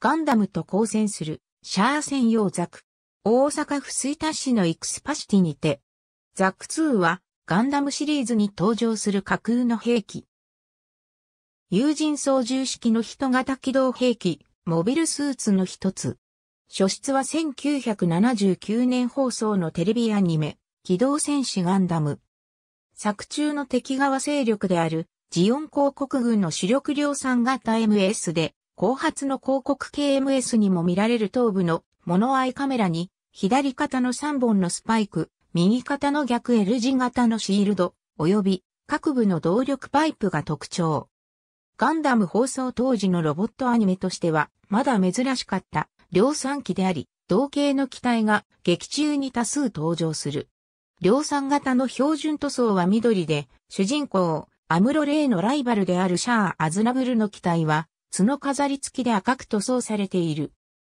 ガンダムと交戦するシャア専用ザク。大阪府水田市のイクスパシティにて、ザク2はガンダムシリーズに登場する架空の兵器。有人操縦式の人型機動兵器、モビルスーツの一つ。初出は1979年放送のテレビアニメ、機動戦士ガンダム。作中の敵側勢力である、ジオン広告軍の主力量産型 MS で、後発の広告 KMS にも見られる頭部のモノアイカメラに、左肩の3本のスパイク、右肩の逆 L 字型のシールド、及び各部の動力パイプが特徴。ガンダム放送当時のロボットアニメとしては、まだ珍しかった量産機であり、同型の機体が劇中に多数登場する。量産型の標準塗装は緑で、主人公、アムロレイのライバルであるシャア・アズナブルの機体は角飾り付きで赤く塗装されている。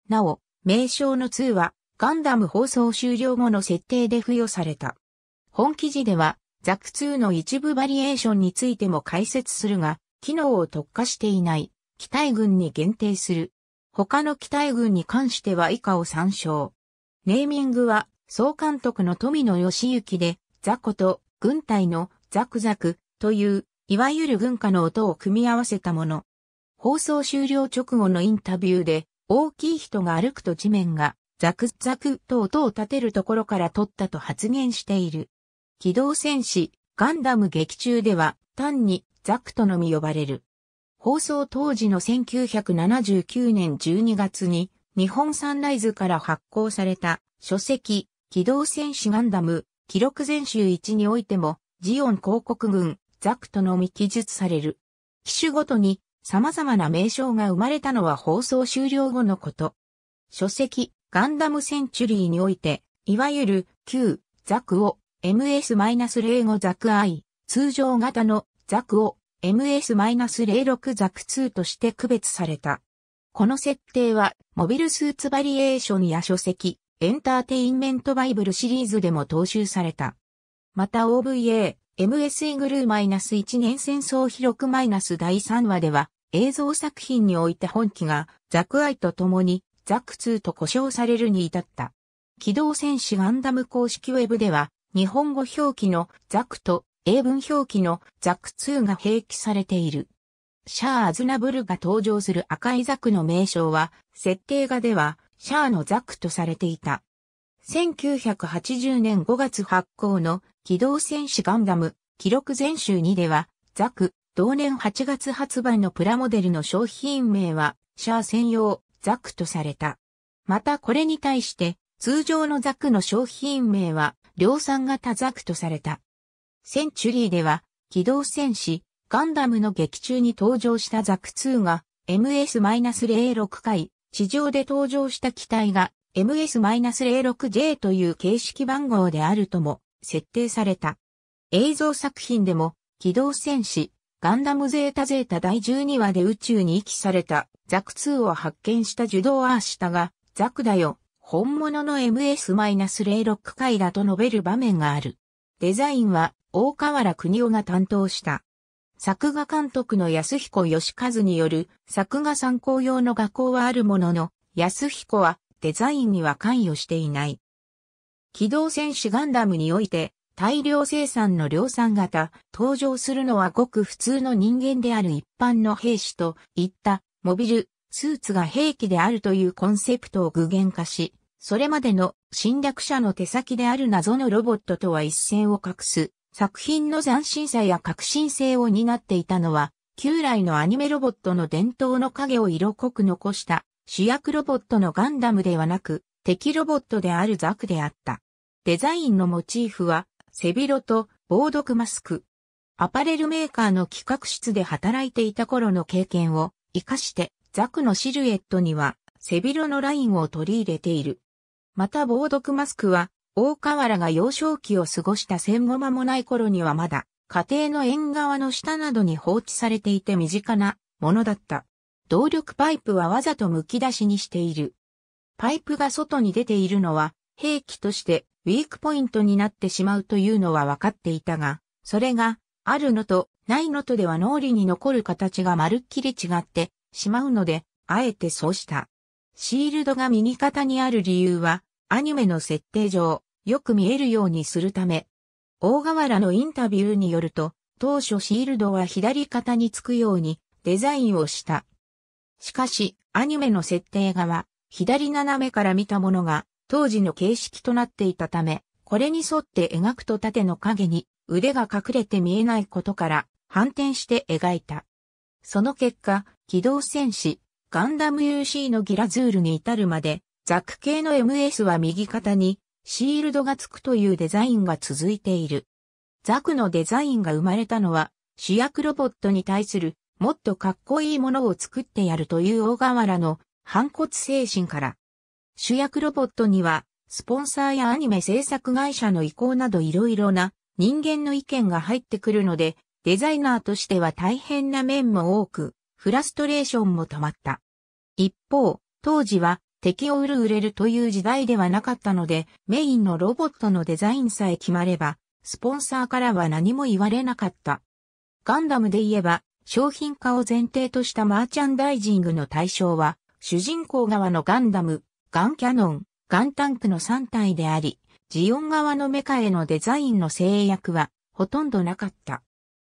なお、名称の2は、ガンダム放送終了後の設定で付与された。本記事では、ザク2の一部バリエーションについても解説するが、機能を特化していない、機体群に限定する。他の機体群に関しては以下を参照。ネーミングは、総監督の富野義行で、ザコと軍隊のザクザクという、いわゆる軍歌の音を組み合わせたもの。放送終了直後のインタビューで、大きい人が歩くと地面がザクザクと音を立てるところから撮ったと発言している。機動戦士、ガンダム劇中では単にザクとのみ呼ばれる。放送当時の1979年12月に日本サンライズから発行された書籍機動戦士ガンダム記録全集1においてもジオン広告軍ザクとのみ記述される。機種ごとに様々な名称が生まれたのは放送終了後のこと。書籍、ガンダムセンチュリーにおいて、いわゆる、旧、ザクを、MS-05 ザク I、通常型の、ザクを、MS-06 ザク2として区別された。この設定は、モビルスーツバリエーションや書籍、エンターテインメントバイブルシリーズでも踏襲された。また OVA、MS イグルー -1 年戦争記録マイナス第3話では、映像作品において本機がザクアイと共にザク2と呼称されるに至った。機動戦士ガンダム公式ウェブでは日本語表記のザクと英文表記のザク2が併記されている。シャア・アズナブルが登場する赤いザクの名称は、設定画では、シャアのザクとされていた。1980年5月発行の機動戦士ガンダム記録全集2では、ザク、同年8月発売のプラモデルの商品名は、シャア専用、ザクとされた。またこれに対して、通常のザクの商品名は、量産型ザクとされた。センチュリーでは、機動戦士、ガンダムの劇中に登場したザク2が、MS-06 回、地上で登場した機体が、MS-06J という形式番号であるとも、設定された。映像作品でも、機動戦士、ガンダムゼータゼータ第12話で宇宙に遺棄されたザク2を発見した受動アーシタが、ザクだよ、本物の MS-06 回だと述べる場面がある。デザインは大河原国夫が担当した。作画監督の安彦義和による作画参考用の画稿はあるものの、安彦はデザインには関与していない。機動戦士ガンダムにおいて、大量生産の量産型、登場するのはごく普通の人間である一般の兵士といったモビル、スーツが兵器であるというコンセプトを具現化し、それまでの侵略者の手先である謎のロボットとは一線を画す作品の斬新さや革新性を担っていたのは、旧来のアニメロボットの伝統の影を色濃く残した主役ロボットのガンダムではなく敵ロボットであるザクであった。デザインのモチーフは背広と防毒マスク。アパレルメーカーの企画室で働いていた頃の経験を活かしてザクのシルエットには背広のラインを取り入れている。また防毒マスクは大河原が幼少期を過ごした戦後間もない頃にはまだ家庭の縁側の下などに放置されていて身近なものだった。動力パイプはわざと剥き出しにしている。パイプが外に出ているのは兵器としてウィークポイントになってしまうというのは分かっていたが、それがあるのとないのとでは脳裏に残る形がまるっきり違ってしまうので、あえてそうした。シールドが右肩にある理由は、アニメの設定上、よく見えるようにするため。大河原のインタビューによると、当初シールドは左肩につくようにデザインをした。しかし、アニメの設定側、左斜めから見たものが当時の形式となっていたため、これに沿って描くと縦の影に腕が隠れて見えないことから反転して描いた。その結果、機動戦士、ガンダム UC のギラズールに至るまで、ザク系の MS は右肩にシールドがつくというデザインが続いている。ザクのデザインが生まれたのは、主役ロボットに対するもっとかっこいいものを作ってやるという大河原の反骨精神から主役ロボットには、スポンサーやアニメ制作会社の意向など色々な人間の意見が入ってくるので、デザイナーとしては大変な面も多く、フラストレーションも止まった。一方、当時は敵を売る売れるという時代ではなかったので、メインのロボットのデザインさえ決まれば、スポンサーからは何も言われなかった。ガンダムで言えば、商品化を前提としたマーチャンダイジングの対象は、主人公側のガンダム、ガンキャノン、ガンタンクの3体であり、ジオン側のメカへのデザインの制約はほとんどなかった。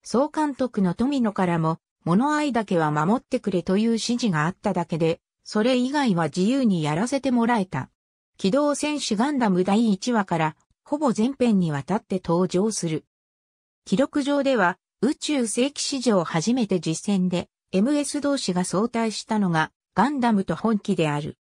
総監督の富野からも、物合いだけは守ってくれという指示があっただけで、それ以外は自由にやらせてもらえた。機動戦士ガンダム第1話から、ほぼ全編にわたって登場する。記録上では、宇宙世紀史上初めて実戦で、MS 同士が相対したのが、ガンダムと本機である。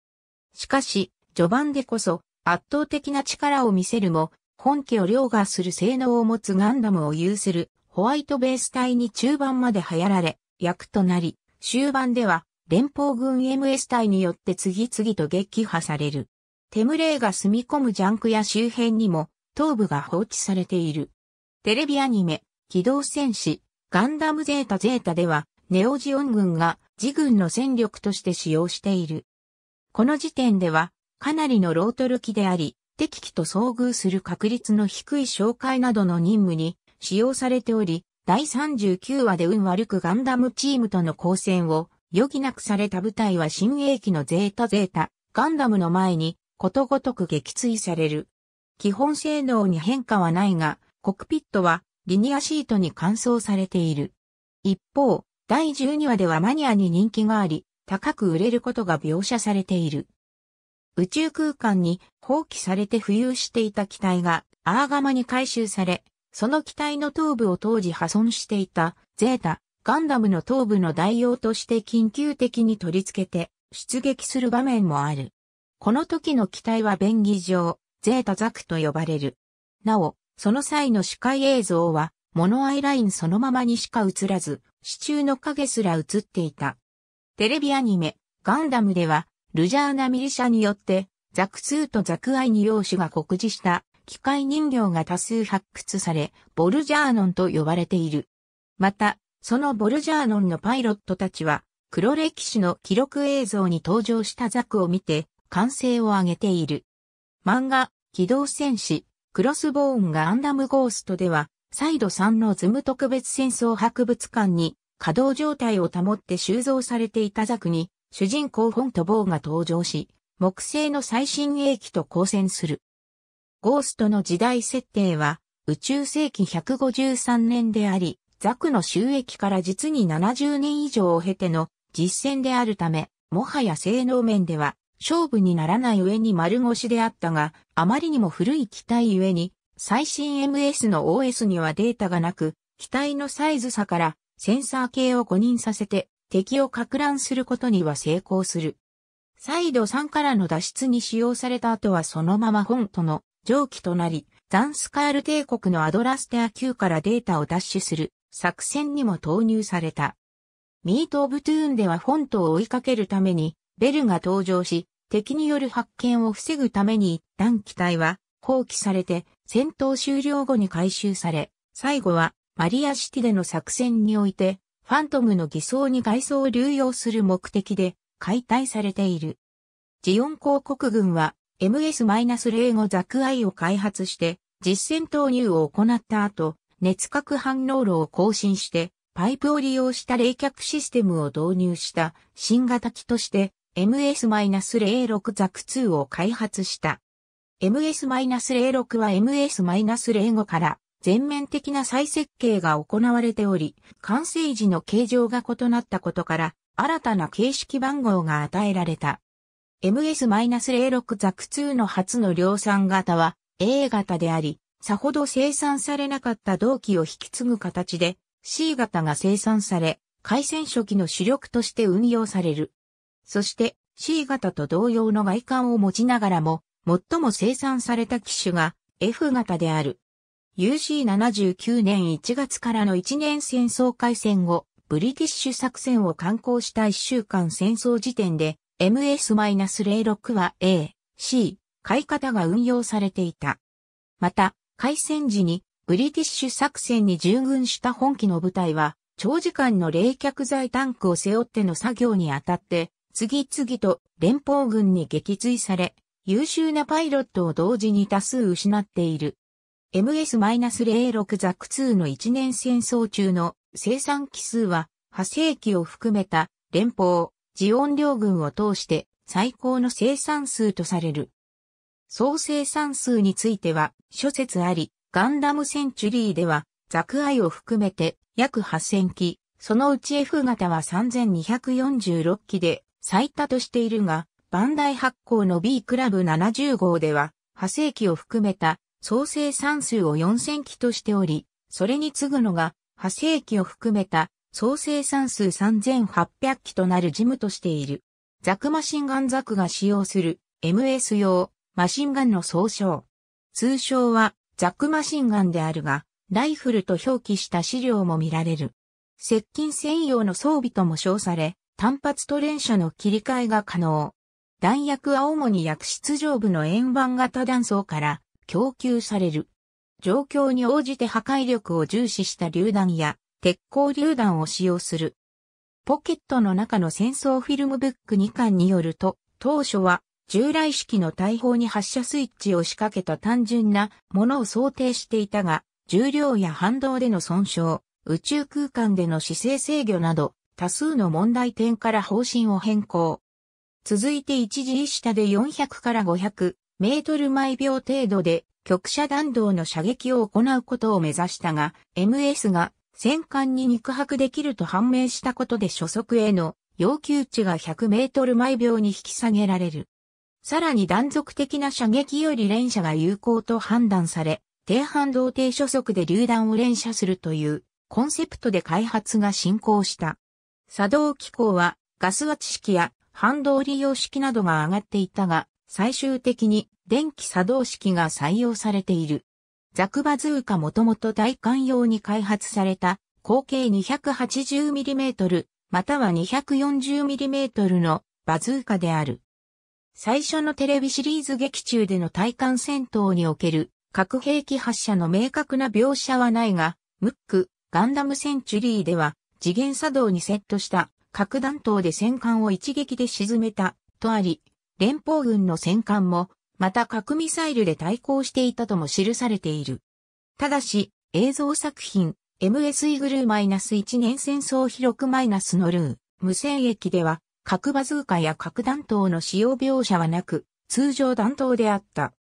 しかし、序盤でこそ圧倒的な力を見せるも、本家を凌駕する性能を持つガンダムを有するホワイトベース隊に中盤まで流行られ、役となり、終盤では連邦軍 MS 隊によって次々と撃破される。テムレイが住み込むジャンクや周辺にも頭部が放置されている。テレビアニメ、機動戦士、ガンダムゼータゼータでは、ネオジオン軍が自軍の戦力として使用している。この時点では、かなりのロートル機であり、敵機と遭遇する確率の低い紹介などの任務に使用されており、第39話で運悪くガンダムチームとの交戦を余儀なくされた部隊は新鋭機のゼータゼータ、ガンダムの前にことごとく撃墜される。基本性能に変化はないが、コクピットはリニアシートに換装されている。一方、第12話ではマニアに人気があり、高く売れることが描写されている。宇宙空間に放棄されて浮遊していた機体がアーガマに回収され、その機体の頭部を当時破損していたゼータ、ガンダムの頭部の代用として緊急的に取り付けて出撃する場面もある。この時の機体は便宜上、ゼータザクと呼ばれる。なお、その際の視界映像は、モノアイラインそのままにしか映らず、支柱の影すら映っていた。テレビアニメ、ガンダムでは、ルジャーナ・ミリシャによって、ザク2とザクアイに容種が告示した機械人形が多数発掘され、ボルジャーノンと呼ばれている。また、そのボルジャーノンのパイロットたちは、黒歴史の記録映像に登場したザクを見て、歓声を上げている。漫画、機動戦士、クロスボーンガンダムゴーストでは、サイド3のズム特別戦争博物館に、稼働状態を保って収蔵されていたザクに、主人公フォンとボーが登場し、木星の最新鋭機と交戦する。ゴーストの時代設定は、宇宙世紀153年であり、ザクの収益から実に70年以上を経ての実践であるため、もはや性能面では勝負にならない上に丸腰であったが、あまりにも古い機体ゆえに、最新 MS の OS にはデータがなく、機体のサイズ差からセンサー系を誤認させて敵を拡乱することには成功する。再度3からの脱出に使用された後はそのまま本との蒸気となり、ザンスカール帝国のアドラステア級からデータを奪取する作戦にも投入された。ミート・オブ・トゥーンではフォントを追いかけるために、ベルが登場し、敵による発見を防ぐために一旦機体は放棄されて、戦闘終了後に回収され、最後はマリアシティでの作戦において、ファントムの偽装に外装を流用する目的で解体されている。ジオン広告軍は MS-05 ザクアイを開発して実戦投入を行った後、熱核反応炉を更新してパイプを利用した冷却システムを導入した新型機として MS-06 ザク2を開発した。MS-06 は MS-05 から全面的な再設計が行われており、完成時の形状が異なったことから、新たな形式番号が与えられた。MS-06 ザク2の初の量産型は A 型であり、さほど生産されなかった同期を引き継ぐ形で C 型が生産され、回線初期の主力として運用される。そして C 型と同様の外観を持ちながらも、最も生産された機種が F 型である。UC79 年1月からの1年戦争開戦後、ブリティッシュ作戦を観光した1週間戦争時点で MS-06 は A、C、買い方が運用されていた。また、開戦時にブリティッシュ作戦に従軍した本機の部隊は、長時間の冷却剤タンクを背負っての作業にあたって、次々と連邦軍に撃墜され、優秀なパイロットを同時に多数失っている。MS-06 ザク2の1年戦争中の生産機数は、派生機を含めた連邦、ジオン領軍を通して最高の生産数とされる。総生産数については諸説あり、ガンダムセンチュリーでは、ザクアイを含めて約8000機、そのうち F 型は3246機で最多としているが、バンダイ発行の B クラブ70号では、派生機を含めた創生産数を4000機としており、それに次ぐのが、派生機を含めた創生産数3800機となる事務としている。ザクマシンガンザクが使用する MS 用マシンガンの総称。通称はザクマシンガンであるが、ライフルと表記した資料も見られる。接近専用の装備とも称され、単発と連射の切り替えが可能。弾薬は主に薬室上部の円盤型弾倉から供給される。状況に応じて破壊力を重視した榴弾や鉄鋼榴弾を使用する。ポケットの中の戦争フィルムブック2巻によると、当初は従来式の大砲に発射スイッチを仕掛けた単純なものを想定していたが、重量や反動での損傷、宇宙空間での姿勢制御など、多数の問題点から方針を変更。続いて一時下で400から500、メートル毎秒程度で局射弾道の射撃を行うことを目指したが、MS が戦艦に肉薄できると判明したことで初速への要求値が100メートル毎秒に引き下げられる。さらに断続的な射撃より連射が有効と判断され、低反動低初速で榴弾を連射するというコンセプトで開発が進行した。作動機構はガス圧式や反動利用式などが上がっていたが、最終的に電気作動式が採用されている。ザクバズーカもともと大艦用に開発された口径 280mm または 240mm のバズーカである。最初のテレビシリーズ劇中での対艦戦闘における核兵器発射の明確な描写はないが、ムック、ガンダムセンチュリーでは次元作動にセットした核弾頭で戦艦を一撃で沈めたとあり、連邦軍の戦艦も、また核ミサイルで対抗していたとも記されている。ただし、映像作品、m s イグルー -1 年戦争広くマイナスのルー、無線駅では、核バズーカや核弾頭の使用描写はなく、通常弾頭であった。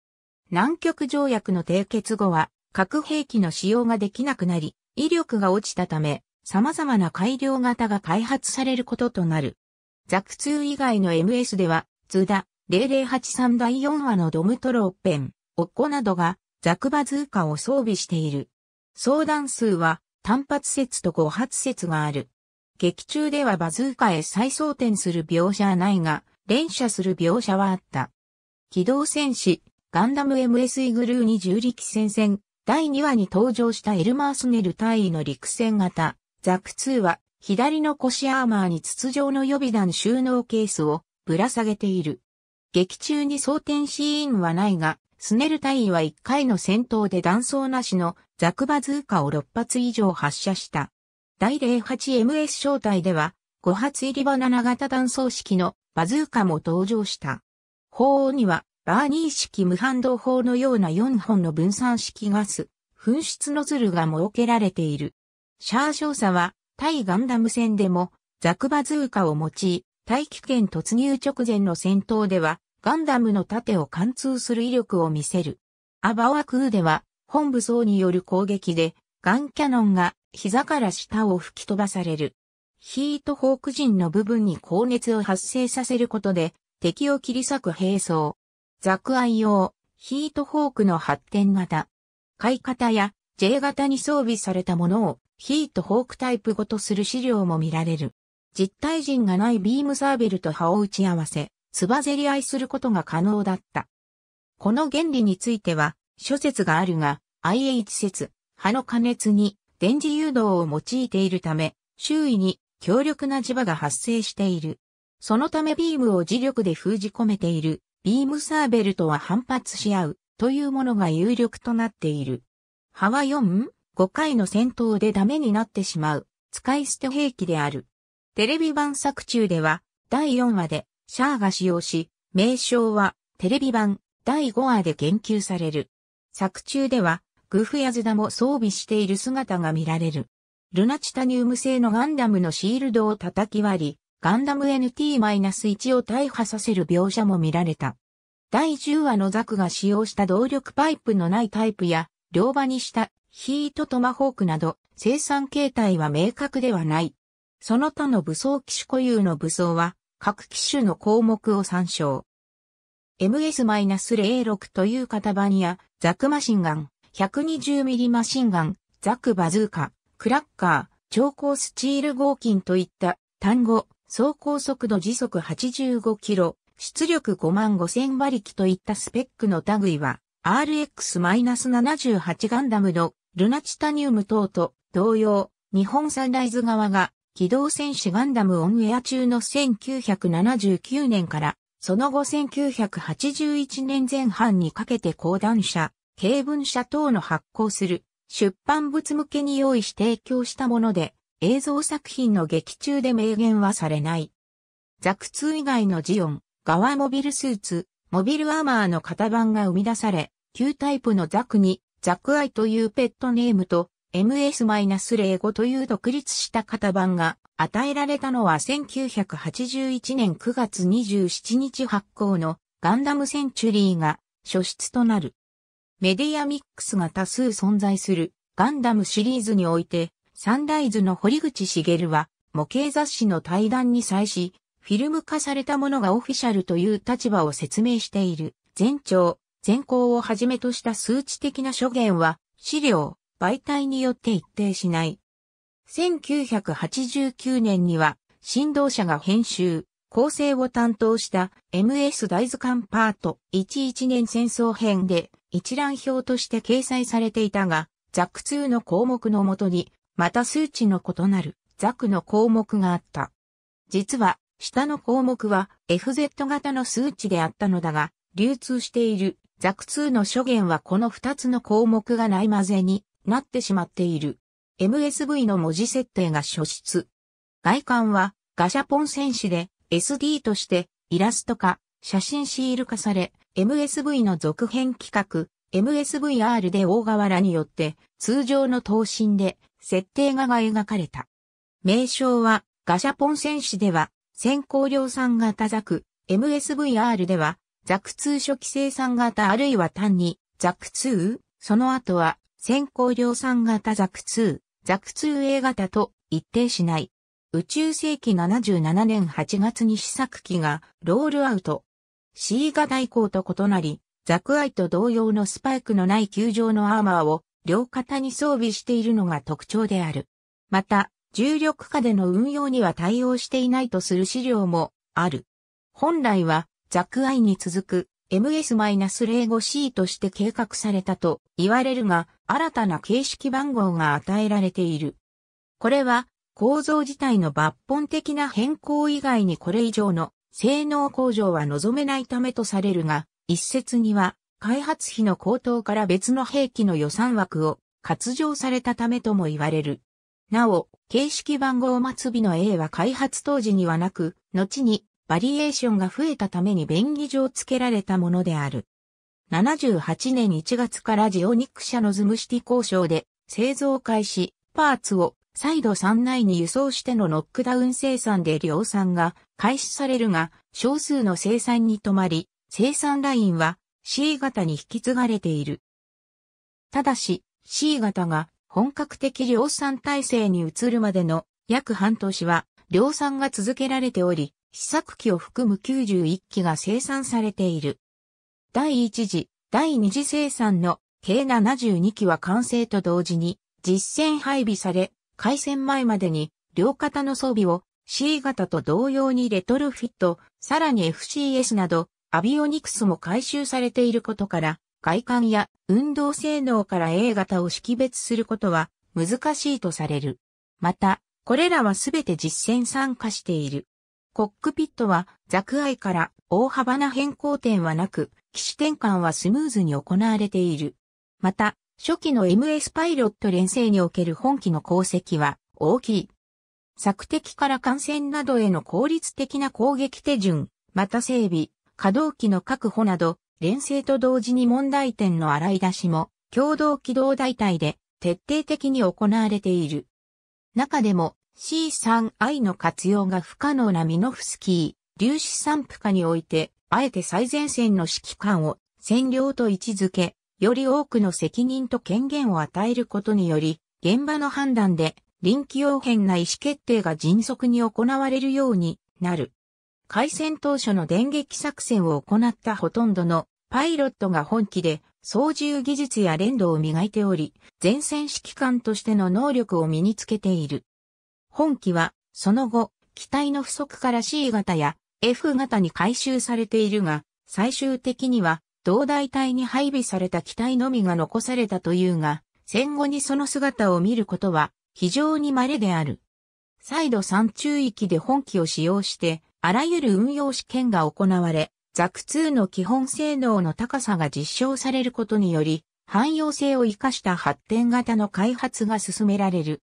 南極条約の締結後は、核兵器の使用ができなくなり、威力が落ちたため、様々な改良型が開発されることとなる。ザク2以外の MS では、ズダ、0083第4話のドムトロッペン、オッコなどがザクバズーカを装備している。相談数は単発説と5発説がある。劇中ではバズーカへ再装填する描写はないが、連射する描写はあった。機動戦士、ガンダム m s イグルーに重力戦線、第2話に登場したエルマースネル隊位の陸戦型、ザク2は、左の腰アーマーに筒状の予備弾収納ケースをぶら下げている。劇中に装填シーンはないが、スネル隊員は1回の戦闘で断層なしのザクバズーカを6発以上発射した。第 08MS 小隊では、5発入りバナナ型断層式のバズーカも登場した。砲には、バーニー式無反動砲のような4本の分散式ガス、噴出ノズルが設けられている。シャー少佐は、対ガンダム戦でも、ザクバズーカを用い、大気圏突入直前の戦闘では、ガンダムの盾を貫通する威力を見せる。アバワクーでは、本武装による攻撃で、ガンキャノンが膝から下を吹き飛ばされる。ヒートホーク陣の部分に高熱を発生させることで、敵を切り裂く兵装。ザクアイ用、ヒートホークの発展型。買い方や J 型に装備されたものをヒートホークタイプごとする資料も見られる。実体人がないビームサーベルと葉を打ち合わせ、つばぜり合いすることが可能だった。この原理については、諸説があるが、IH 説、葉の加熱に電磁誘導を用いているため、周囲に強力な磁場が発生している。そのためビームを磁力で封じ込めている、ビームサーベルとは反発し合う、というものが有力となっている。葉は4、5回の戦闘でダメになってしまう、使い捨て兵器である。テレビ版作中では、第4話で、シャアが使用し、名称は、テレビ版、第5話で言及される。作中では、グフやズダも装備している姿が見られる。ルナチタニウム製のガンダムのシールドを叩き割り、ガンダム NT-1 を大破させる描写も見られた。第10話のザクが使用した動力パイプのないタイプや、両場にしたヒートトマホークなど、生産形態は明確ではない。その他の武装機種固有の武装は、各機種の項目を参照。MS-06 という型番や、ザクマシンガン、1 2 0ミリマシンガン、ザクバズーカ、クラッカー、超高スチール合金といった単語、走行速度時速85キロ、出力5万5000馬力といったスペックの類は、RX-78 ガンダムのルナチタニウム等と同様、日本サンライズ側が機動戦士ガンダムオンエア中の1979年から、その後1981年前半にかけて講談社、経文社等の発行する出版物向けに用意し提供したもので、映像作品の劇中で明言はされない。ザク2以外のジオン、ガワモビルスーツ、モビルアーマーの型番が生み出され、旧タイプのザクに、ザクアイというペットネームと、MS-05 という独立した型番が与えられたのは1981年9月27日発行のガンダムセンチュリーが初出となる。メディアミックスが多数存在するガンダムシリーズにおいてサンライズの堀口茂は模型雑誌の対談に際しフィルム化されたものがオフィシャルという立場を説明している全長、全行をはじめとした数値的な諸言は資料、媒体によって一定しない。1989年には、振動者が編集、構成を担当した MS 大図鑑パート11年戦争編で一覧表として掲載されていたが、ザク2の項目のもとに、また数値の異なるザクの項目があった。実は、下の項目は FZ 型の数値であったのだが、流通しているザク2の諸元はこの2つの項目がないまぜになってしまっている。MSV の文字設定が初出。外観はガシャポン戦士で SD としてイラスト化、写真シール化され、MSV の続編企画、MSVR で大河原によって通常の等身で設定画が描かれた。名称はガシャポン戦士では先行量産型ザク、MSVR ではザク2初期生産型あるいは単にザク2、その後は先行量産型ザク2、ザク 2A 型と一定しない。宇宙世紀77年8月に試作機がロールアウト。C 型以降と異なり、ザクアイと同様のスパイクのない球状のアーマーを両肩に装備しているのが特徴である。また、重力下での運用には対応していないとする資料もある。本来はザクアイに続く MS-05C として計画されたと言われるが、新たな形式番号が与えられている。これは、構造自体の抜本的な変更以外にこれ以上の性能向上は望めないためとされるが、一説には、開発費の高騰から別の兵器の予算枠を割譲されたためとも言われる。なお、形式番号末尾の A は開発当時にはなく、後にバリエーションが増えたために便宜上付けられたものである。78年1月からジオニック社のズムシティ交渉で製造開始、パーツを再度3内に輸送してのノックダウン生産で量産が開始されるが、少数の生産に止まり、生産ラインは C 型に引き継がれている。ただし、C 型が本格的量産体制に移るまでの約半年は量産が続けられており、試作機を含む91機が生産されている。第1次、第2次生産の計72機は完成と同時に実戦配備され、開戦前までに両肩の装備を C 型と同様にレトルフィット、さらに FCS などアビオニクスも回収されていることから、外観や運動性能から A 型を識別することは難しいとされる。また、これらはすべて実戦参加している。コックピットはザア愛から大幅な変更点はなく、機種転換はスムーズに行われている。また、初期の MS パイロット連成における本機の功績は大きい。索敵から感染などへの効率的な攻撃手順、また整備、稼働機の確保など、連成と同時に問題点の洗い出しも、共同機動代隊で徹底的に行われている。中でも、C3I の活用が不可能なミノフスキー、粒子散布化において、あえて最前線の指揮官を占領と位置づけ、より多くの責任と権限を与えることにより、現場の判断で臨機応変な意思決定が迅速に行われるようになる。開戦当初の電撃作戦を行ったほとんどのパイロットが本気で操縦技術や連動を磨いており、前線指揮官としての能力を身につけている。本機は、その後、機体の不足から C 型や F 型に回収されているが、最終的には、同大隊に配備された機体のみが残されたというが、戦後にその姿を見ることは非常に稀である。再度山中域で本機を使用して、あらゆる運用試験が行われ、ザク2の基本性能の高さが実証されることにより、汎用性を生かした発展型の開発が進められる。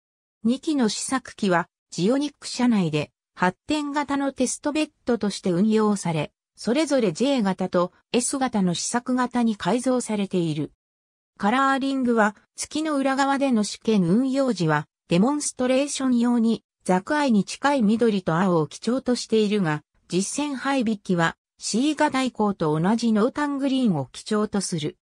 2機の試作機はジオニック社内で発展型のテストベッドとして運用され、それぞれ J 型と S 型の試作型に改造されている。カラーリングは月の裏側での試験運用時はデモンストレーション用にザクアイに近い緑と青を基調としているが、実践配備機は C 型以降と同じノータングリーンを基調とする。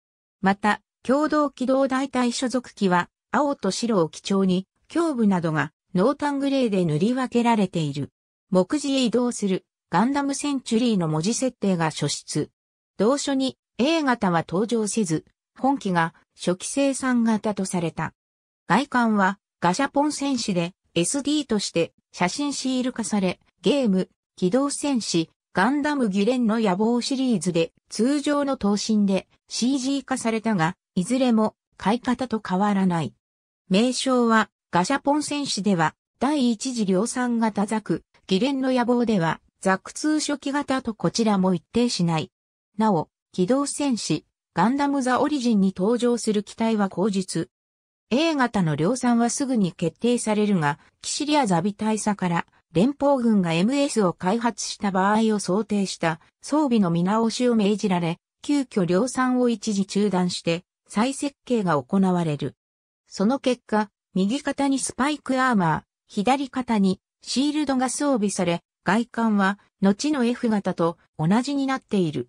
また、共同機動大隊所属機は青と白を基調に胸部などが濃淡グレーで塗り分けられている。目次へ移動するガンダムセンチュリーの文字設定が初出。同書に A 型は登場せず、本機が初期生産型とされた。外観はガシャポン戦士で SD として写真シール化され、ゲーム、機動戦士、ガンダムギレンの野望シリーズで通常の等身で CG 化されたが、いずれも買い方と変わらない。名称はガシャポン戦士では、第一次量産型ザク、議連の野望では、ザク通初期型とこちらも一定しない。なお、機動戦士、ガンダムザオリジンに登場する機体は口日。A 型の量産はすぐに決定されるが、キシリアザビ大佐から連邦軍が MS を開発した場合を想定した装備の見直しを命じられ、急遽量産を一時中断して再設計が行われる。その結果、右肩にスパイクアーマー、左肩にシールドが装備され、外観は後の F 型と同じになっている。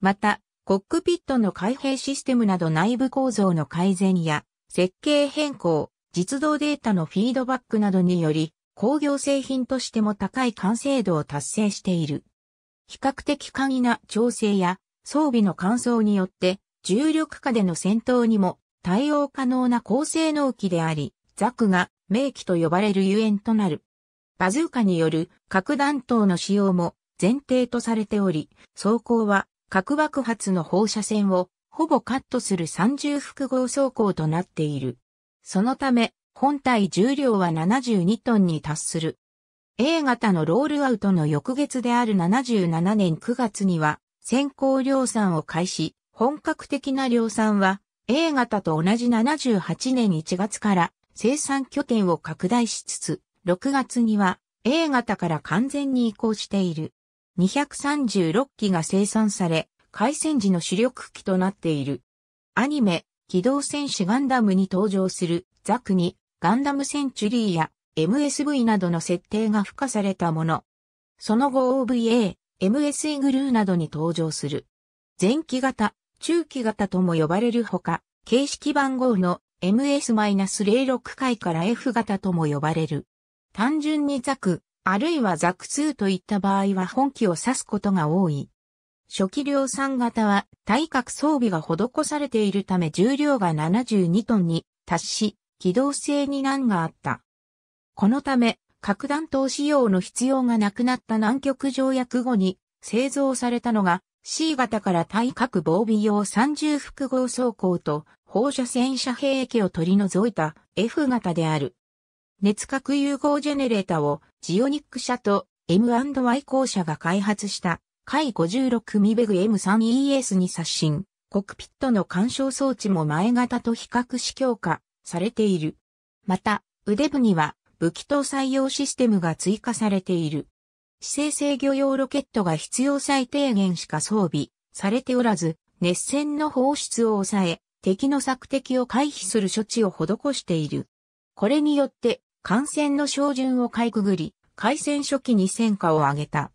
また、コックピットの開閉システムなど内部構造の改善や設計変更、実動データのフィードバックなどにより、工業製品としても高い完成度を達成している。比較的簡易な調整や装備の乾燥によって重力下での戦闘にも対応可能な高性能機であり、ザクが名機と呼ばれるゆえんとなる。バズーカによる核弾頭の使用も前提とされており、装甲は核爆発の放射線をほぼカットする三重複合装甲となっている。そのため、本体重量は72トンに達する。A 型のロールアウトの翌月である77年9月には、先行量産を開始、本格的な量産は A 型と同じ78年1月から生産拠点を拡大しつつ、6月には A 型から完全に移行している。236機が生産され、開戦時の主力機となっている。アニメ、機動戦士ガンダムに登場するザクにガンダムセンチュリーや MSV などの設定が付加されたもの。その後 OVA、MSE グルーなどに登場する。前期型、中期型とも呼ばれるほか、形式番号の MS-06 回から F 型とも呼ばれる。単純にザク、あるいはザク2といった場合は本機を指すことが多い。初期量産型は対角装備が施されているため重量が72トンに達し、機動性に難があった。このため、核弾頭使用の必要がなくなった南極条約後に製造されたのが C 型から対角防備用30複合装甲と放射線遮蔽液を取り除いた F 型である。熱核融合ジェネレータをジオニック社と M&Y 公社が開発した海56ミベグ M3ES に刷新、コックピットの干渉装置も前型と比較し強化されている。また、腕部には武器搭載用システムが追加されている。姿勢制御用ロケットが必要最低限しか装備されておらず、熱線の放出を抑え、敵の索敵を回避する処置を施している。これによって、感染の照準をかいくぐり、開戦初期に戦果を上げた。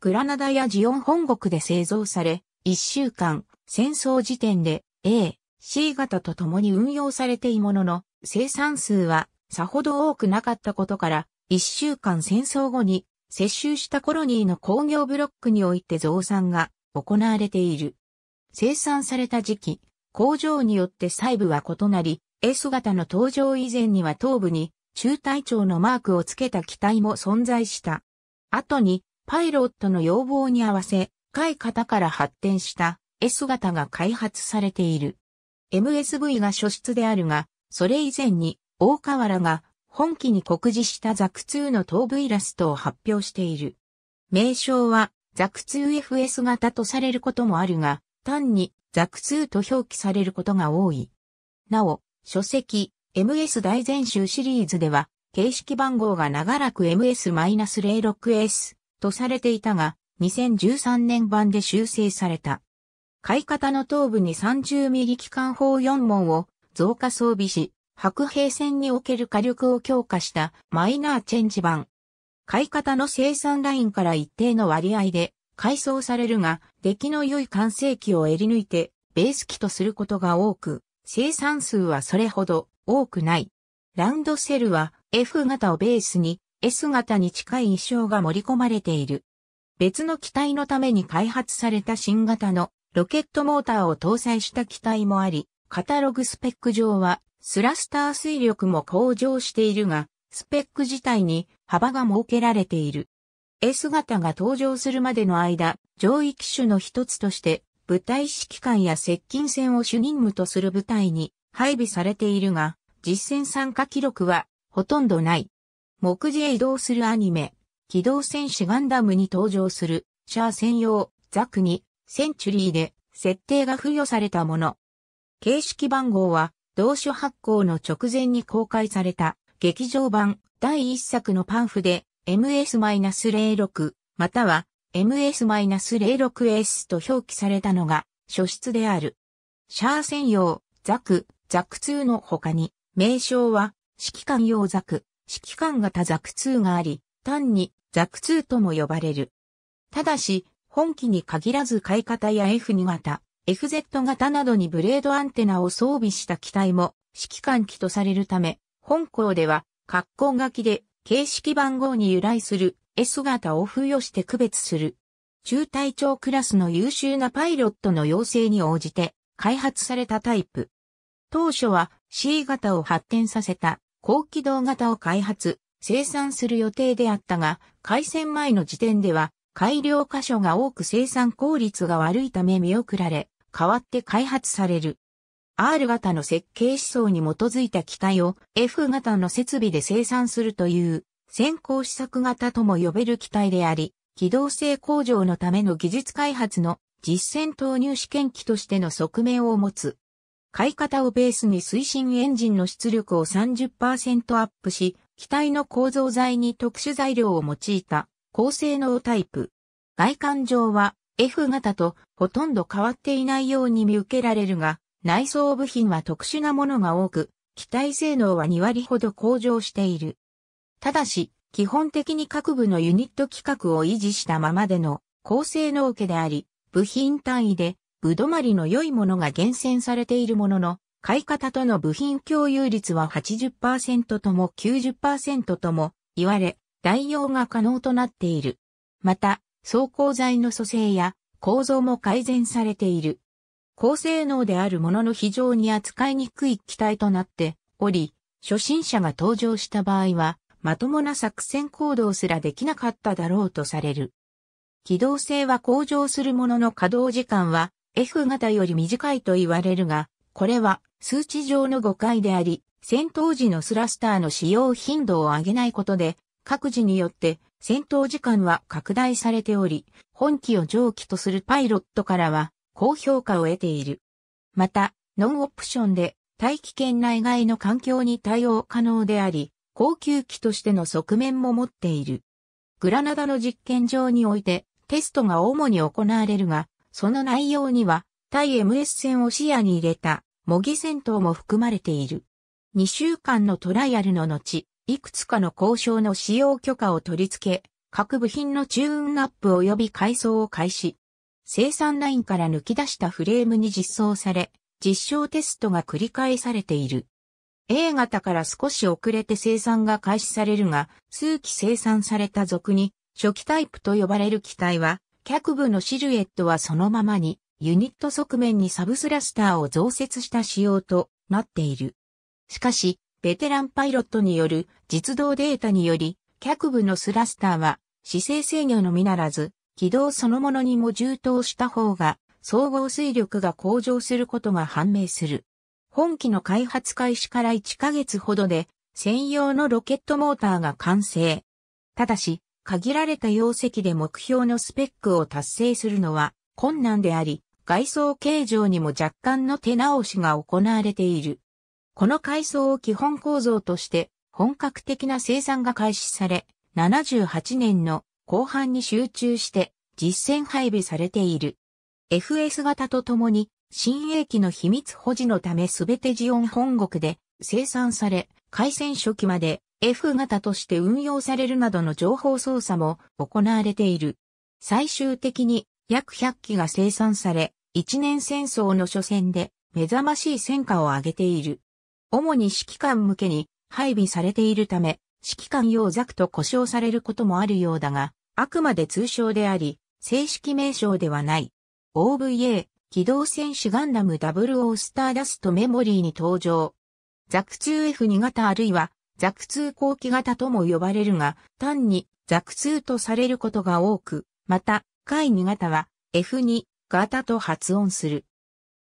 グラナダやジオン本国で製造され、一週間、戦争時点で A、C 型と共に運用されていものの、生産数はさほど多くなかったことから、一週間戦争後に接収したコロニーの工業ブロックにおいて増産が行われている。生産された時期、工場によって細部は異なり、S 型の登場以前には頭部に中隊長のマークをつけた機体も存在した。後に、パイロットの要望に合わせ、海型から発展した S 型が開発されている。MSV が初出であるが、それ以前に大河原が本機に告示したザク2の頭部イラストを発表している。名称はザク 2FS 型とされることもあるが、単にザクツと表記されることが多い。なお、書籍、MS 大全集シリーズでは、形式番号が長らく MS-06S とされていたが、2013年版で修正された。買い方の頭部に3 0ミリ機関砲4門を増加装備し、白兵戦における火力を強化したマイナーチェンジ版。買い方の生産ラインから一定の割合で改装されるが、出来の良い完成機を襟抜いて、ベース機とすることが多く、生産数はそれほど多くない。ラウンドセルは F 型をベースに S 型に近い衣装が盛り込まれている。別の機体のために開発された新型のロケットモーターを搭載した機体もあり、カタログスペック上はスラスター水力も向上しているが、スペック自体に幅が設けられている。S 姿が登場するまでの間、上位機種の一つとして、部隊指揮官や接近戦を主任務とする部隊に配備されているが、実戦参加記録はほとんどない。目次へ移動するアニメ、機動戦士ガンダムに登場する、シャア専用、ザクに、センチュリーで、設定が付与されたもの。形式番号は、同種発行の直前に公開された、劇場版第1作のパンフで、MS-06 または MS-06S と表記されたのが初出である。シャー専用、ザク、ザク2の他に、名称は指揮官用ザク、指揮官型ザク2があり、単にザク2とも呼ばれる。ただし、本機に限らず買い方や F2 型、FZ 型などにブレードアンテナを装備した機体も指揮官機とされるため、本校では、格好書きで形式番号に由来する S 型を付与して区別する。中隊長クラスの優秀なパイロットの要請に応じて開発されたタイプ。当初は C 型を発展させた高機動型を開発、生産する予定であったが、開戦前の時点では改良箇所が多く生産効率が悪いため見送られ、変わって開発される。R 型の設計思想に基づいた機体を F 型の設備で生産するという先行試作型とも呼べる機体であり、機動性向上のための技術開発の実践投入試験機としての側面を持つ。買い方をベースに推進エンジンの出力を30%アップし、機体の構造材に特殊材料を用いた高性能タイプ。外観上は F 型とほとんど変わっていないように見受けられるが、内装部品は特殊なものが多く、機体性能は2割ほど向上している。ただし、基本的に各部のユニット規格を維持したままでの高性能家であり、部品単位で部止まりの良いものが厳選されているものの、買い方との部品共有率は80%とも90%とも言われ、代用が可能となっている。また、走行材の組成や構造も改善されている。高性能であるものの非常に扱いにくい機体となっており、初心者が登場した場合は、まともな作戦行動すらできなかっただろうとされる。機動性は向上するものの稼働時間は F 型より短いと言われるが、これは数値上の誤解であり、戦闘時のスラスターの使用頻度を上げないことで、各自によって戦闘時間は拡大されており、本機を蒸気とするパイロットからは、高評価を得ている。また、ノンオプションで大気圏内外の環境に対応可能であり、高級機としての側面も持っている。グラナダの実験場においてテストが主に行われるが、その内容には対 MS 戦を視野に入れた模擬戦闘も含まれている。2週間のトライアルの後、いくつかの交渉の使用許可を取り付け、各部品のチューンアップ及び改装を開始。生産ラインから抜き出したフレームに実装され、実証テストが繰り返されている。A 型から少し遅れて生産が開始されるが、数期生産された俗に、初期タイプと呼ばれる機体は、脚部のシルエットはそのままに、ユニット側面にサブスラスターを増設した仕様となっている。しかし、ベテランパイロットによる実動データにより、脚部のスラスターは姿勢制御のみならず、軌道そのものにも充当した方が、総合水力が向上することが判明する。本機の開発開始から1ヶ月ほどで、専用のロケットモーターが完成。ただし、限られた容積で目標のスペックを達成するのは困難であり、外装形状にも若干の手直しが行われている。この階層を基本構造として、本格的な生産が開始され、78年の後半に集中して実戦配備されている。FS 型とともに、新鋭機の秘密保持のためすべてジオン本国で生産され、海戦初期まで F 型として運用されるなどの情報操作も行われている。最終的に約100機が生産され、一年戦争の初戦で目覚ましい戦果を上げている。主に指揮官向けに配備されているため、指揮官用ザクと呼称されることもあるようだが、あくまで通称であり、正式名称ではない。OVA、機動戦士ガンダム00スターダストメモリーに登場。ザク 2F2 型あるいは、ザク2後期型とも呼ばれるが、単にザク2とされることが多く、また、回2型は F2 型と発音する。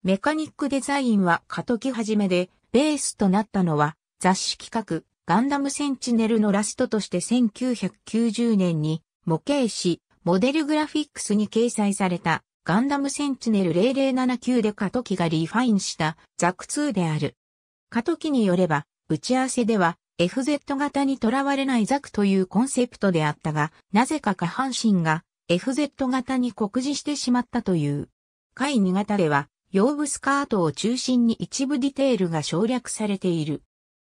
メカニックデザインは過渡期始めで、ベースとなったのは雑誌企画、ガンダムセンチネルのラストとして1990年に模型紙、モデルグラフィックスに掲載されたガンダムセンチネル0079で過渡期がリファインしたザク2である。過渡期によれば、打ち合わせでは FZ 型にとらわれないザクというコンセプトであったが、なぜか下半身が FZ 型に酷似してしまったという。回2型では、腰部スカートを中心に一部ディテールが省略されている。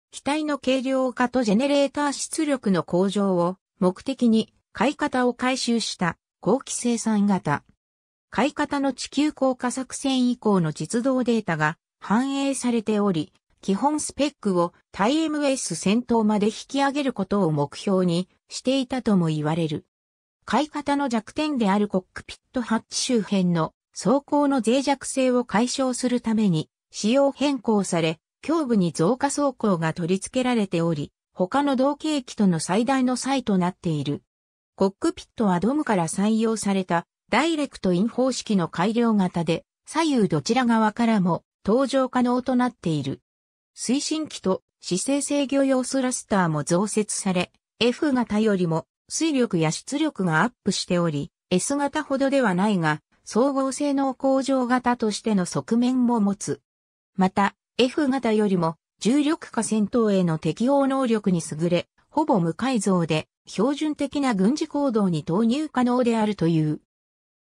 機体の軽量化とジェネレーター出力の向上を目的に買い方を回収した後期生産型。買い方の地球降下作戦以降の実動データが反映されており、基本スペックをタイ MS 戦闘まで引き上げることを目標にしていたとも言われる。買い方の弱点であるコックピットハッチ周辺の走行の脆弱性を解消するために仕様変更され、胸部に増加装甲が取り付けられており、他の同型機との最大の差異となっている。コックピットはドムから採用されたダイレクトイン方式の改良型で左右どちら側からも搭乗可能となっている。推進機と姿勢制御用スラスターも増設され、F 型よりも水力や出力がアップしており、S 型ほどではないが、総合性能向上型としての側面も持つ。また、F 型よりも重力化戦闘への適応能力に優れ、ほぼ無改造で標準的な軍事行動に投入可能であるという。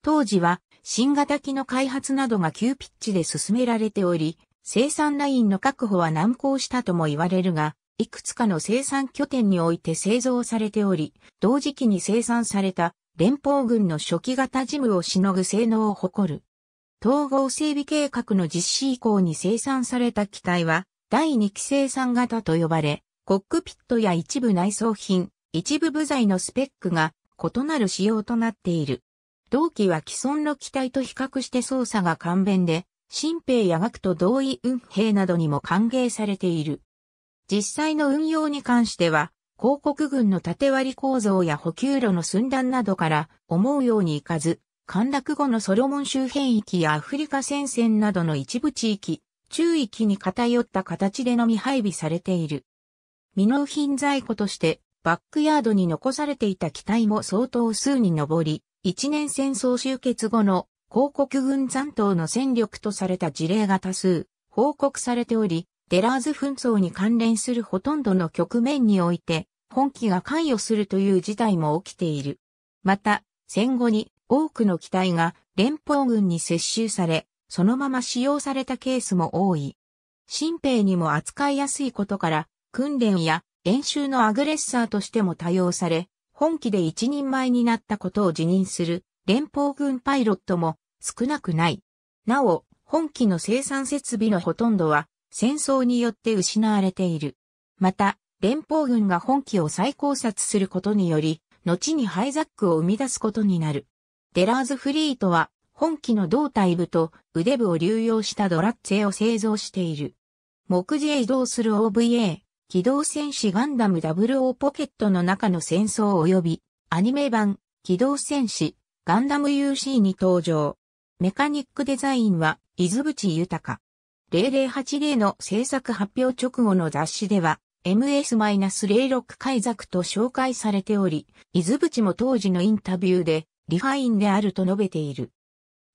当時は新型機の開発などが急ピッチで進められており、生産ラインの確保は難航したとも言われるが、いくつかの生産拠点において製造されており、同時期に生産された連邦軍の初期型ジムをしのぐ性能を誇る。統合整備計画の実施以降に生産された機体は、第2期生産型と呼ばれ、コックピットや一部内装品、一部部材のスペックが異なる仕様となっている。同機は既存の機体と比較して操作が簡便で、新兵や学徒同意運兵などにも歓迎されている。実際の運用に関しては、広告軍の縦割り構造や補給路の寸断などから思うようにいかず、陥落後のソロモン周辺域やアフリカ戦線などの一部地域、中域に偏った形でのみ配備されている。未納品在庫として、バックヤードに残されていた機体も相当数に上り、一年戦争終結後の広告軍残党の戦力とされた事例が多数報告されており、デラーズ紛争に関連するほとんどの局面において、本機が関与するという事態も起きている。また、戦後に多くの機体が連邦軍に接収され、そのまま使用されたケースも多い。新兵にも扱いやすいことから、訓練や演習のアグレッサーとしても多用され、本気で一人前になったことを自認する連邦軍パイロットも少なくない。なお、本機の生産設備のほとんどは戦争によって失われている。また、連邦軍が本機を再考察することにより、後にハイザックを生み出すことになる。デラーズフリートは、本機の胴体部と腕部を流用したドラッツェを製造している。目次へ移動する OVA、機動戦士ガンダム WO ポケットの中の戦争及び、アニメ版、機動戦士、ガンダム UC に登場。メカニックデザインは、伊豆淵豊。0080の制作発表直後の雑誌では、MS-06 改作と紹介されており、伊豆淵も当時のインタビューで、リファインであると述べている。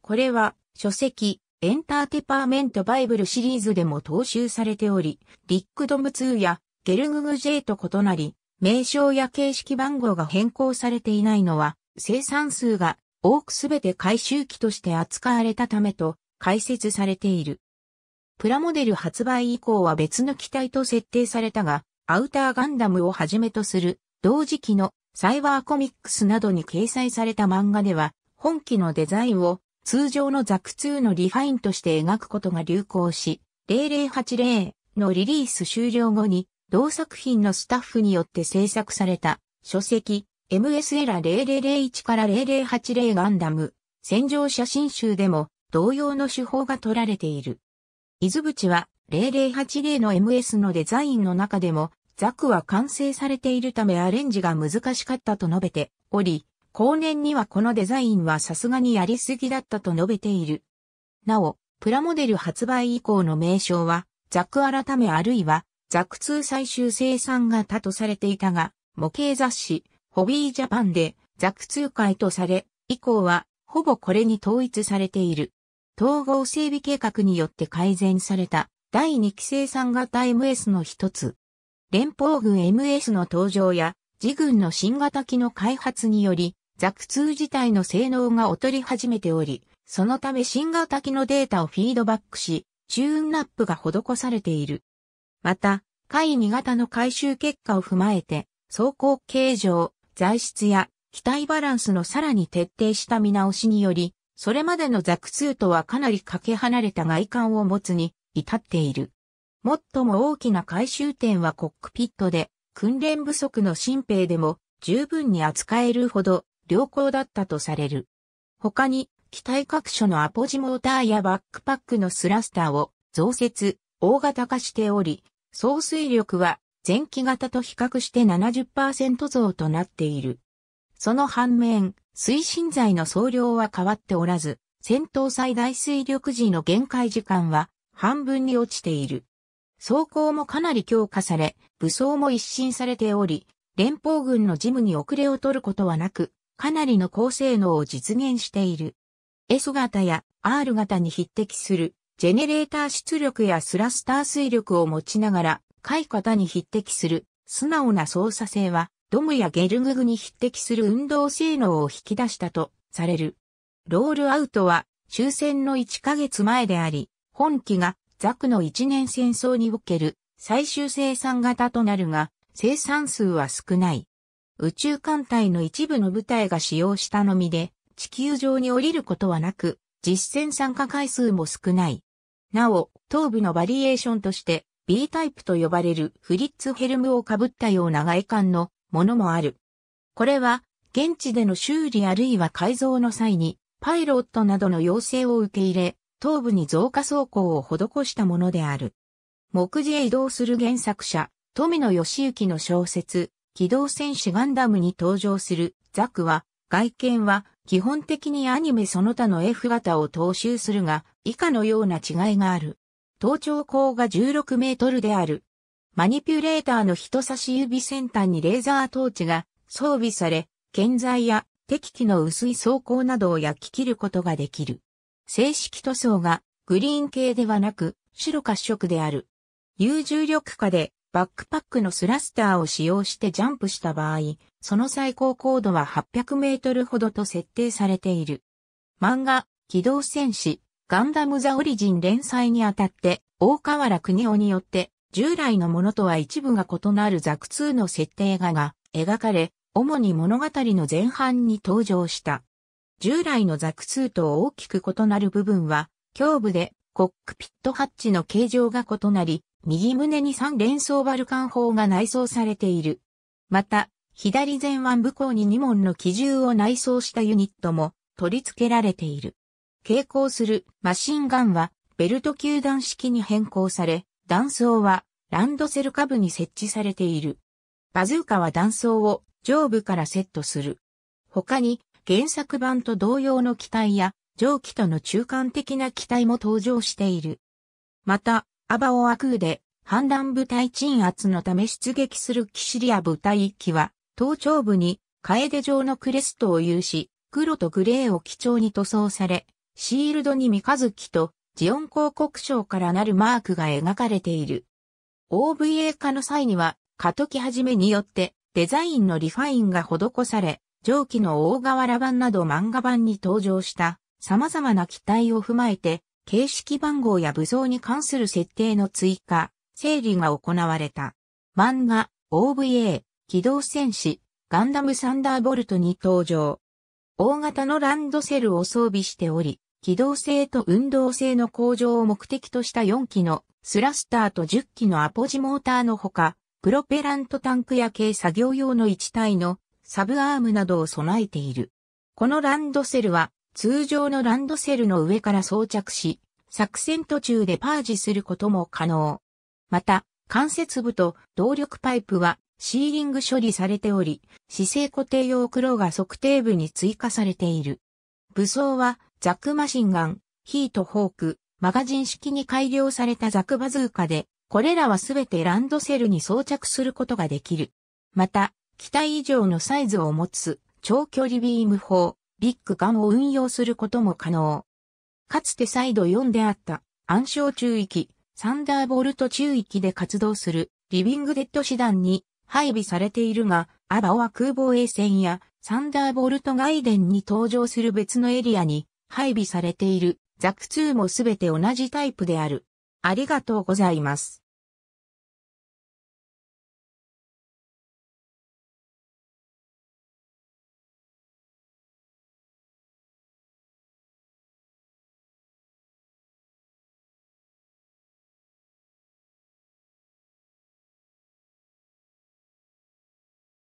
これは、書籍、エンターテパーメントバイブルシリーズでも踏襲されており、リックドム2やゲルググ J と異なり、名称や形式番号が変更されていないのは、生産数が多くすべて回収機として扱われたためと解説されている。プラモデル発売以降は別の機体と設定されたが、アウターガンダムをはじめとする同時期のサイバーコミックスなどに掲載された漫画では、本機のデザインを通常のザク2のリファインとして描くことが流行し、0080のリリース終了後に、同作品のスタッフによって制作された書籍 MS エラ0001から0080ガンダム戦場写真集でも同様の手法が取られている。伊豆淵は0080の MS のデザインの中でもザクは完成されているためアレンジが難しかったと述べており、後年にはこのデザインはさすがにやりすぎだったと述べている。なお、プラモデル発売以降の名称は、ザク改めあるいは、ザク2最終生産型とされていたが、模型雑誌、ホビージャパンで、ザク2回とされ、以降は、ほぼこれに統一されている。統合整備計画によって改善された、第2期生産型 MS の一つ。連邦軍 MS の登場や、自軍の新型機の開発により、ザク2自体の性能が劣り始めており、そのため新型機のデータをフィードバックし、チューンナップが施されている。また、位2型の回収結果を踏まえて、走行形状、材質や機体バランスのさらに徹底した見直しにより、それまでのザク2とはかなりかけ離れた外観を持つに至っている。最も大きな回収点はコックピットで、訓練不足の新兵でも十分に扱えるほど良好だったとされる。他に、機体各所のアポジモーターやバックパックのスラスターを増設、大型化しており、総水力は前期型と比較して70%増となっている。その反面、推進剤の総量は変わっておらず、戦闘最大水力時の限界時間は半分に落ちている。装甲もかなり強化され、武装も一新されており、連邦軍の事務に遅れを取ることはなく、かなりの高性能を実現している。S 型や R 型に匹敵する、ジェネレーター出力やスラスター水力を持ちながら、回型に匹敵する、素直な操作性は、ドムやゲルググに匹敵する運動性能を引き出したとされる。ロールアウトは終戦の1ヶ月前であり、本機がザクの一年戦争における最終生産型となるが、生産数は少ない。宇宙艦隊の一部の部隊が使用したのみで、地球上に降りることはなく、実戦参加回数も少ない。なお、頭部のバリエーションとして、B タイプと呼ばれるフリッツヘルムをかぶったような外観のものもある。これは、現地での修理あるいは改造の際に、パイロットなどの要請を受け入れ、頭部に増加装甲を施したものである。目次へ移動する原作者、富野義行の小説、機動戦士ガンダムに登場するザクは、外見は基本的にアニメその他の F 型を踏襲するが、以下のような違いがある。頭頂高が16メートルである。マニピュレーターの人差し指先端にレーザートーチが装備され、建材や敵機の薄い装甲などを焼き切ることができる。正式塗装がグリーン系ではなく白褐色である。有重力下でバックパックのスラスターを使用してジャンプした場合、その最高高度は800メートルほどと設定されている。漫画、機動戦士、ガンダムザオリジン連載にあたって、大河原国夫によって、従来のものとは一部が異なるザク2の設定画が描かれ、主に物語の前半に登場した。従来のザク2と大きく異なる部分は、胸部でコックピットハッチの形状が異なり、右胸に3連装バルカン砲が内装されている。また、左前腕部うに2門の機銃を内装したユニットも取り付けられている。傾向するマシンガンはベルト球弾式に変更され、弾層はランドセル下部に設置されている。バズーカは弾層を上部からセットする。他に原作版と同様の機体や、蒸気との中間的な機体も登場している。また、アバオアクーで、反乱部隊鎮圧のため出撃するキシリア部隊1機は、頭頂部に、カエデ状のクレストを有し、黒とグレーを基調に塗装され、シールドに三日月と、ジオン広告賞からなるマークが描かれている。OVA 化の際には、カトキはじめによって、デザインのリファインが施され、上記の大河原版など漫画版に登場した様々な機体を踏まえて、形式番号や武装に関する設定の追加、整理が行われた。漫画、OVA、機動戦士、ガンダムサンダーボルトに登場。大型のランドセルを装備しており、機動性と運動性の向上を目的とした4機のスラスターと10機のアポジモーターのほか、プロペラントタンクや軽作業用の1体のサブアームなどを備えている。このランドセルは通常のランドセルの上から装着し、作戦途中でパージすることも可能。また、関節部と動力パイプはシーリング処理されており、姿勢固定用黒が測定部に追加されている。武装はザクマシンガン、ヒートホーク、マガジン式に改良されたザクバズーカで、これらはすべてランドセルに装着することができる。また、機体以上のサイズを持つ長距離ビーム砲、ビッグガンを運用することも可能。かつてサイド4であった暗礁中域、サンダーボルト中域で活動するリビングデッド師団に配備されているが、アバオは空母衛船やサンダーボルト外伝に登場する別のエリアに配備されているザク2もすべて同じタイプである。ありがとうございます。